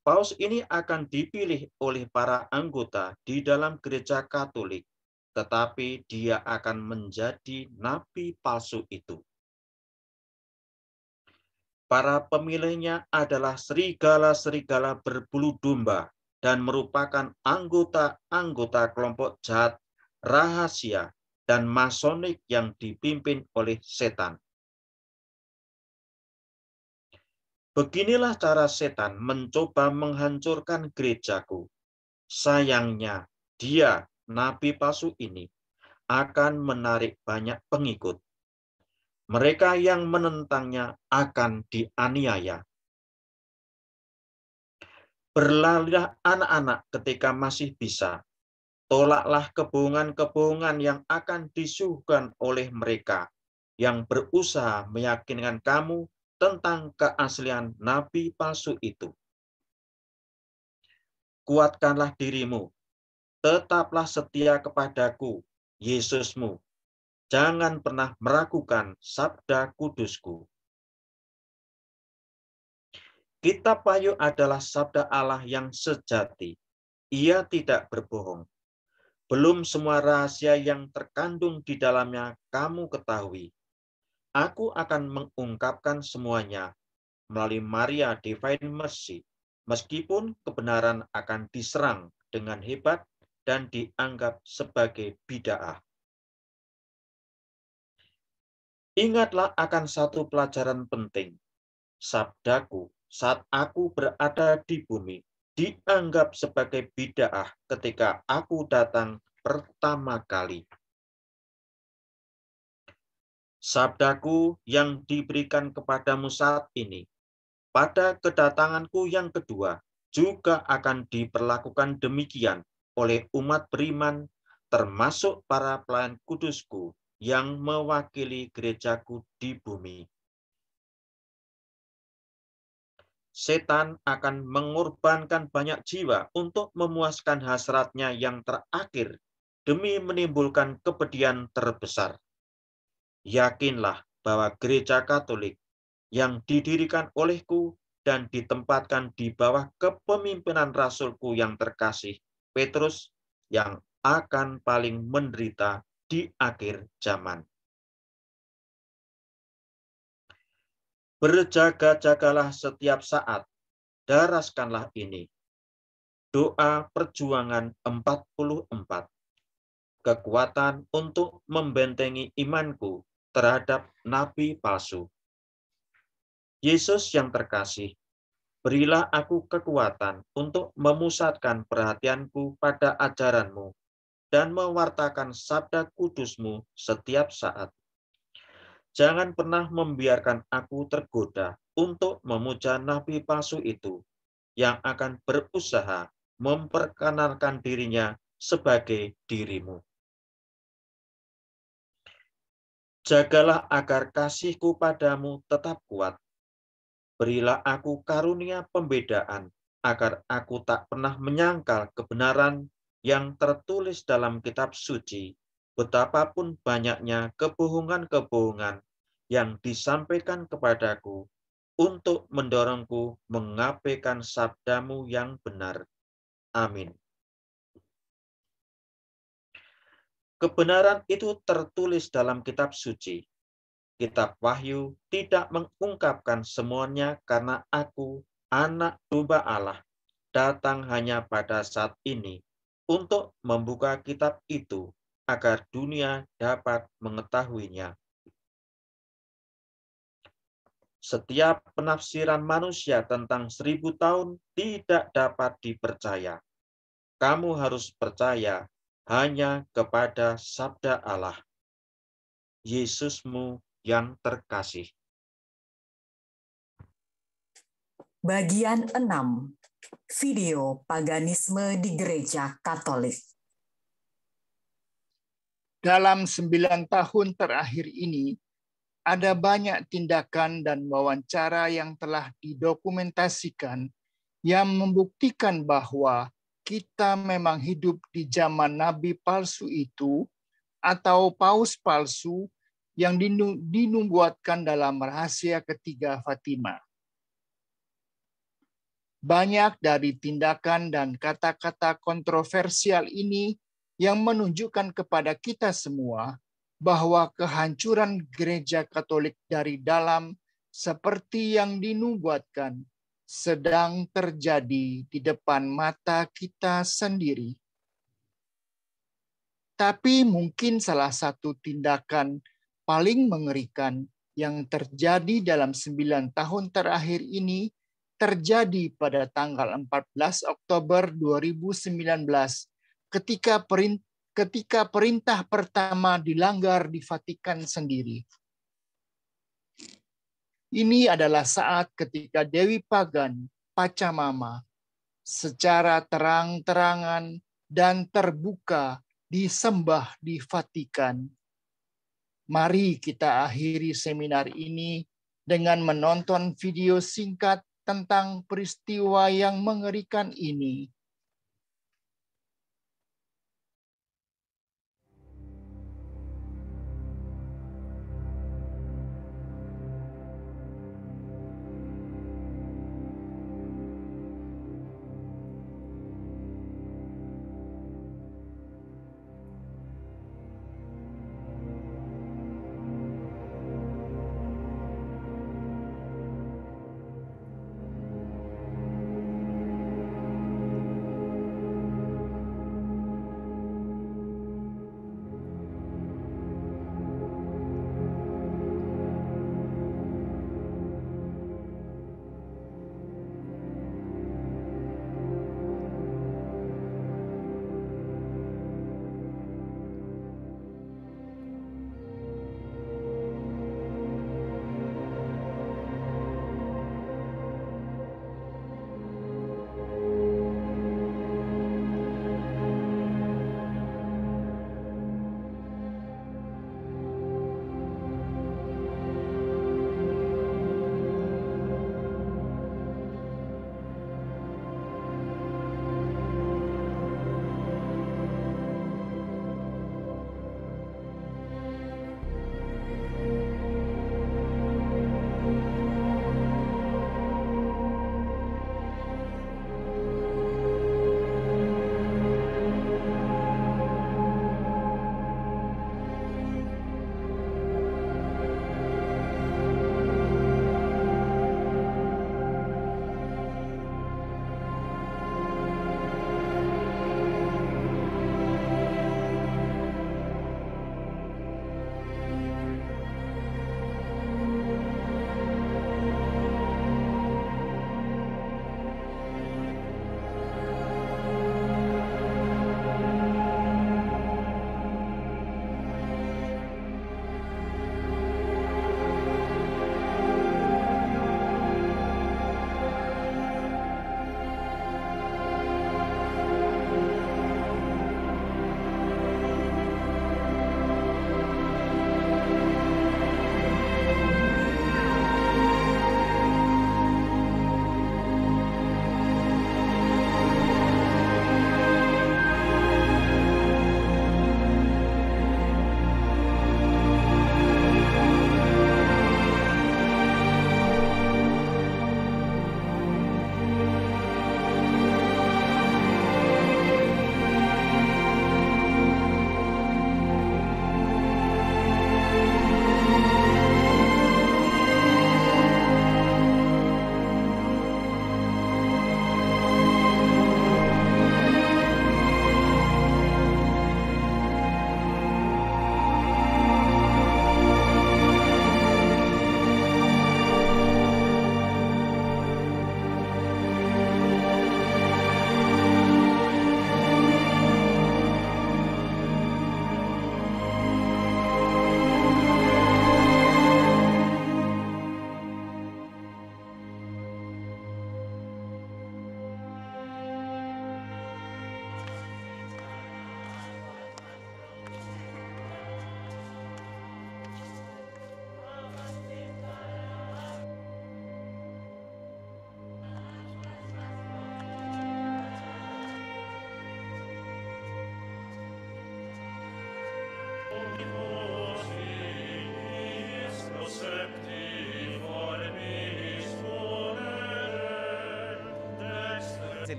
Paus ini akan dipilih oleh para anggota di dalam gereja Katolik, tetapi dia akan menjadi nabi palsu itu. Para pemilihnya adalah serigala-serigala berbulu domba dan merupakan anggota-anggota kelompok jahat rahasia dan masonik yang dipimpin oleh setan. Beginilah cara setan mencoba menghancurkan gerejaku. Sayangnya, dia, nabi palsu ini, akan menarik banyak pengikut. Mereka yang menentangnya akan dianiaya. Berlalilah anak-anak ketika masih bisa, tolaklah kebohongan-kebohongan yang akan disuguhkan oleh mereka yang berusaha meyakinkan kamu tentang keaslian nabi palsu itu. Kuatkanlah dirimu, tetaplah setia kepadaku, Yesusmu. Jangan pernah meragukan sabda kudusku. Kitab Wahyu adalah sabda Allah yang sejati. Ia tidak berbohong. Belum semua rahasia yang terkandung di dalamnya kamu ketahui. Aku akan mengungkapkan semuanya melalui Maria Divine Mercy, meskipun kebenaran akan diserang dengan hebat dan dianggap sebagai bid'ah. Ingatlah akan satu pelajaran penting. Sabdaku saat aku berada di bumi dianggap sebagai bid'ah ketika aku datang pertama kali. Sabdaku yang diberikan kepadamu saat ini, pada kedatanganku yang kedua, juga akan diperlakukan demikian oleh umat beriman, termasuk para pelayan kudusku yang mewakili gerejaku di bumi. setan akan mengorbankan banyak jiwa untuk memuaskan hasratnya yang terakhir demi menimbulkan kepedihan terbesar. Yakinlah bahwa gereja Katolik yang didirikan olehku dan ditempatkan di bawah kepemimpinan rasulku yang terkasih, Petrus, yang akan paling menderita di akhir zaman. Berjaga-jagalah setiap saat, daraskanlah ini. Doa perjuangan 44. Kekuatan untuk membentengi imanku terhadap nabi palsu. Yesus yang terkasih, berilah aku kekuatan untuk memusatkan perhatianku pada ajaranmu dan mewartakan sabda kudusmu setiap saat. Jangan pernah membiarkan aku tergoda untuk memuja nabi palsu itu yang akan berusaha memperkenalkan dirinya sebagai dirimu. Jagalah agar kasihku padamu tetap kuat. Berilah aku karunia pembedaan agar aku tak pernah menyangkal kebenaran yang tertulis dalam kitab suci betapapun banyaknya kebohongan-kebohongan yang disampaikan kepadaku untuk mendorongku mengabaikan sabdamu yang benar. Amin. Kebenaran itu tertulis dalam kitab suci. Kitab Wahyu tidak mengungkapkan semuanya karena aku, anak domba Allah, datang hanya pada saat ini untuk membuka kitab itu agar dunia dapat mengetahuinya. Setiap penafsiran manusia tentang seribu tahun tidak dapat dipercaya. Kamu harus percaya hanya kepada sabda Allah, Yesusmu yang terkasih. Bagian 6. Video paganisme di gereja Katolik dalam sembilan tahun terakhir ini, ada banyak tindakan dan wawancara yang telah didokumentasikan yang membuktikan bahwa kita memang hidup di zaman nabi palsu itu atau paus palsu yang dinubuatkan dalam rahasia ketiga Fatima. Banyak dari tindakan dan kata-kata kontroversial ini yang menunjukkan kepada kita semua bahwa kehancuran gereja Katolik dari dalam seperti yang dinubuatkan sedang terjadi di depan mata kita sendiri. Tapi mungkin salah satu tindakan paling mengerikan yang terjadi dalam sembilan tahun terakhir ini terjadi pada tanggal 14 Oktober 2019 ketika perintah ketika perintah pertama dilanggar di Vatikan sendiri. Ini adalah saat ketika Dewi Pagan, Pacamama, secara terang-terangan dan terbuka disembah di Vatikan. Mari kita akhiri seminar ini dengan menonton video singkat tentang peristiwa yang mengerikan ini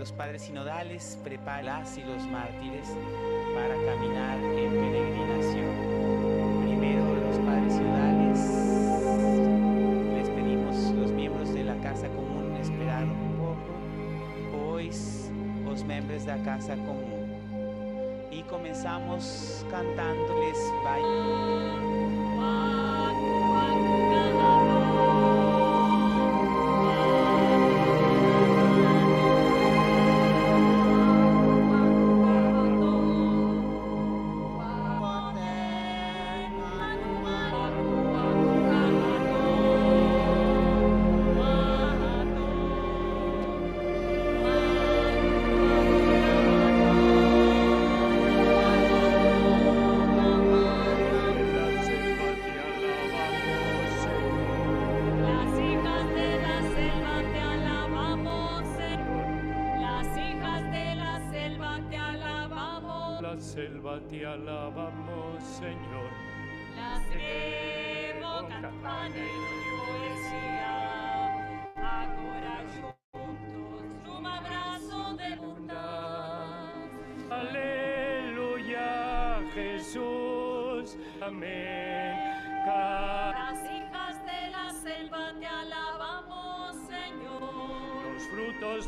los padres sinodales preparas y los mártires para caminar en peregrinación. Primero los padres sinodales, les pedimos los miembros de la casa común esperar un poco, pues, los miembros de la casa común. y comenzamos cantándoles. Bye.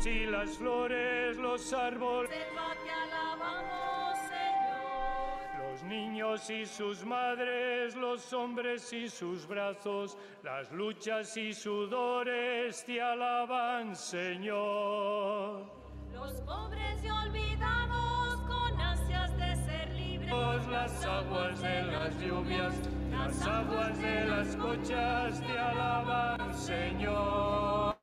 y las flores, los árboles. Señor. Los niños y sus madres, los hombres y sus brazos, las luchas y sudores te alaban, Señor. Los pobres y olvidados, con ansias de ser libres. Las aguas de las lluvias, las aguas de las cochas te alaban, Señor.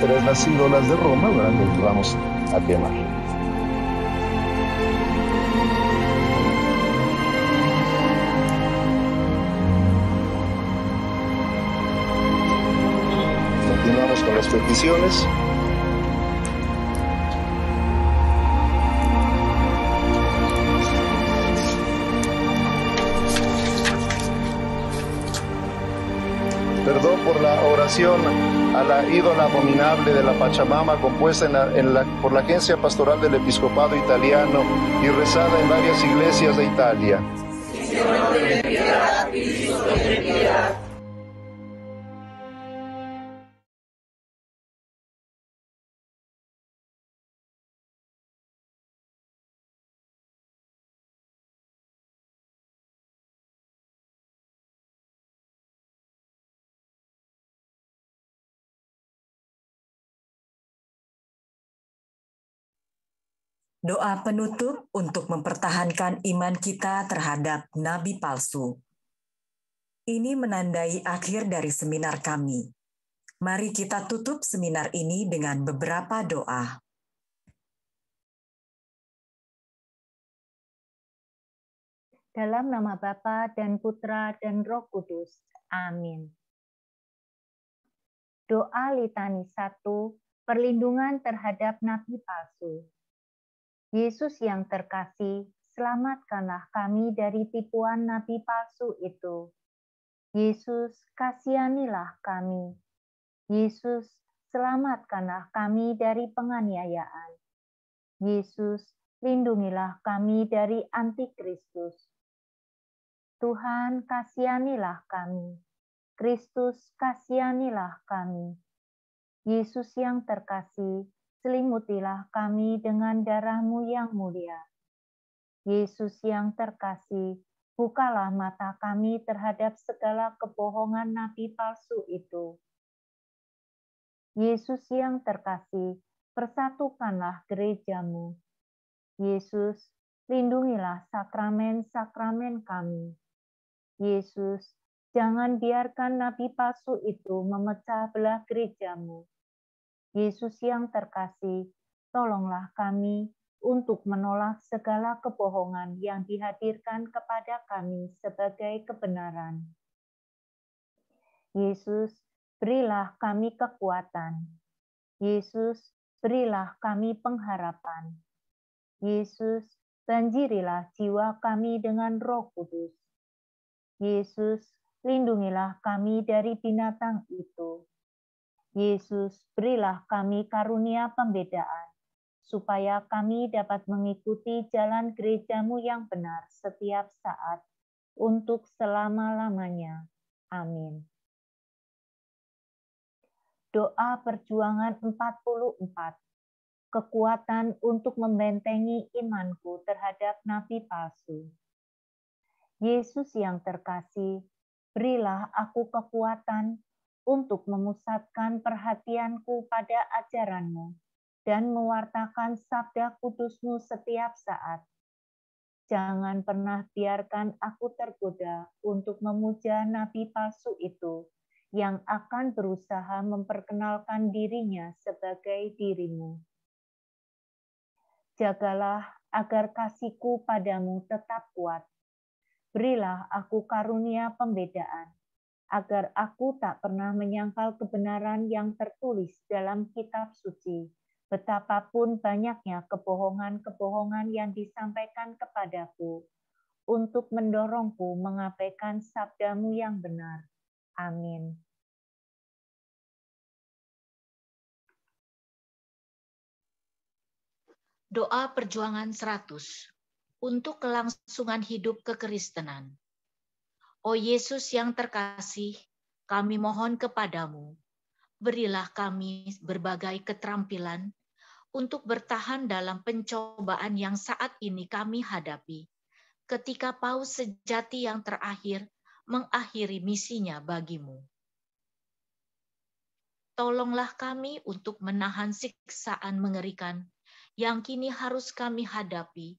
tres las ídolas de Roma, donde vamos a quemar. Continuamos con las peticiones. Perdón por la oración a la ídola abominable de la Pachamama compuesta en la, por la Agencia Pastoral del Episcopado Italiano y rezada en varias iglesias de Italia. Doa penutup untuk mempertahankan iman kita terhadap nabi palsu. Ini menandai akhir dari seminar kami. Mari kita tutup seminar ini dengan beberapa doa. Dalam nama Bapa dan Putra dan Roh Kudus. Amin. Doa litani 1, perlindungan terhadap nabi palsu. Yesus yang terkasih, selamatkanlah kami dari tipuan nabi palsu itu. Yesus, kasihanilah kami. Yesus, selamatkanlah kami dari penganiayaan. Yesus, lindungilah kami dari antikristus. Tuhan, kasihanilah kami. Kristus, kasihanilah kami. Yesus yang terkasih, selimutilah kami dengan darahmu yang mulia. Yesus yang terkasih, bukalah mata kami terhadap segala kebohongan nabi palsu itu. Yesus yang terkasih, persatukanlah gerejamu. Yesus, lindungilah sakramen-sakramen kami. Yesus, jangan biarkan nabi palsu itu memecah belah gerejamu. Yesus yang terkasih, tolonglah kami untuk menolak segala kebohongan yang dihadirkan kepada kami sebagai kebenaran. Yesus, berilah kami kekuatan. Yesus, berilah kami pengharapan. Yesus, banjirilah jiwa kami dengan roh kudus. Yesus, lindungilah kami dari binatang itu. Yesus, berilah kami karunia pembedaan, supaya kami dapat mengikuti jalan gerejamu yang benar setiap saat untuk selama-lamanya. Amin. Doa perjuangan 44 kekuatan untuk membentengi imanku terhadap nabi palsu. Yesus yang terkasih, berilah aku kekuatan untuk memusatkan perhatianku pada ajaranmu dan mewartakan sabda kudusmu setiap saat. Jangan pernah biarkan aku tergoda untuk memuja nabi palsu itu yang akan berusaha memperkenalkan dirinya sebagai dirimu. Jagalah agar kasihku padamu tetap kuat. Berilah aku karunia pembedaan agar aku tak pernah menyangkal kebenaran yang tertulis dalam kitab suci. Betapapun banyaknya kebohongan-kebohongan yang disampaikan kepadaku, untuk mendorongku mengabaikan sabdamu yang benar. Amin. Doa Perjuangan 100 untuk kelangsungan hidup kekristenan. O oh Yesus yang terkasih, kami mohon kepadamu, berilah kami berbagai keterampilan untuk bertahan dalam pencobaan yang saat ini kami hadapi, ketika paus sejati yang terakhir mengakhiri misinya bagimu. Tolonglah kami untuk menahan siksaan mengerikan yang kini harus kami hadapi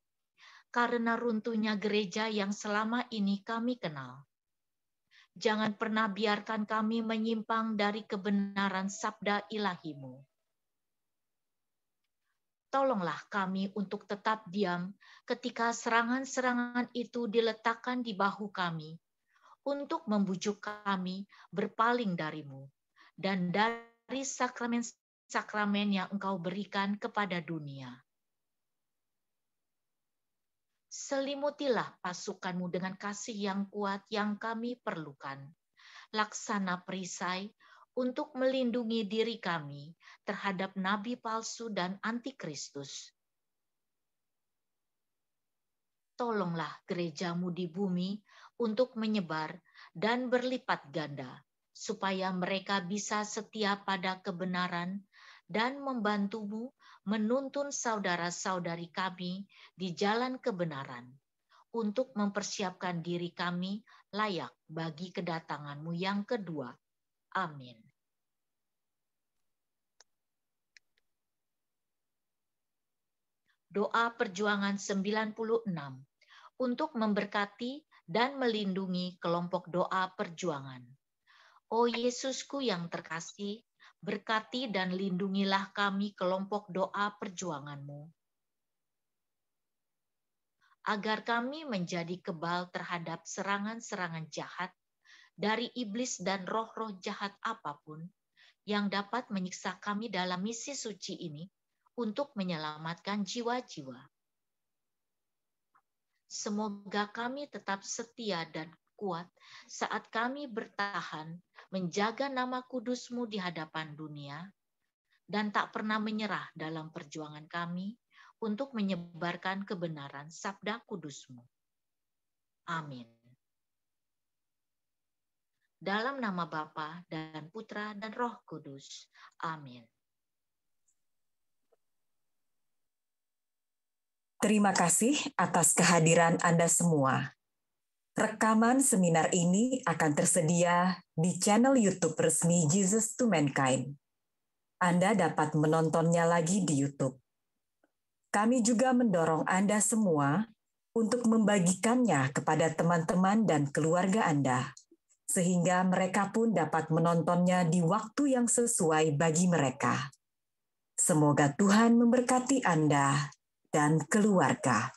karena runtuhnya gereja yang selama ini kami kenal Jangan pernah biarkan kami menyimpang dari kebenaran sabda ilahimu. Tolonglah kami untuk tetap diam ketika serangan-serangan itu diletakkan di bahu kami untuk membujuk kami berpaling darimu dan dari sakramen-sakramen yang engkau berikan kepada dunia Selimutilah pasukanmu dengan kasih yang kuat yang kami perlukan. Laksana perisai untuk melindungi diri kami terhadap nabi palsu dan antikristus. Tolonglah gerejamu di bumi untuk menyebar dan berlipat ganda, supaya mereka bisa setia pada kebenaran dan membantumu menuntun saudara-saudari kami di jalan kebenaran untuk mempersiapkan diri kami layak bagi kedatanganmu yang kedua. Amin. Doa perjuangan 96 untuk memberkati dan melindungi kelompok doa perjuangan. Oh Yesusku yang terkasih, berkati dan lindungilah kami kelompok doa perjuanganmu. Agar kami menjadi kebal terhadap serangan-serangan jahat dari iblis dan roh-roh jahat apapun yang dapat menyiksa kami dalam misi suci ini untuk menyelamatkan jiwa-jiwa. Semoga kami tetap setia dan kuat saat kami bertahan menjaga nama kudusmu di hadapan dunia, dan tak pernah menyerah dalam perjuangan kami untuk menyebarkan kebenaran sabda kudusmu. Amin. Dalam nama Bapa dan Putra dan Roh Kudus. Amin. Terima kasih atas kehadiran Anda semua. Rekaman seminar ini akan tersedia di channel YouTube resmi Jesus to Mankind. Anda dapat menontonnya lagi di YouTube. Kami juga mendorong Anda semua untuk membagikannya kepada teman-teman dan keluarga Anda, sehingga mereka pun dapat menontonnya di waktu yang sesuai bagi mereka. Semoga Tuhan memberkati Anda dan keluarga.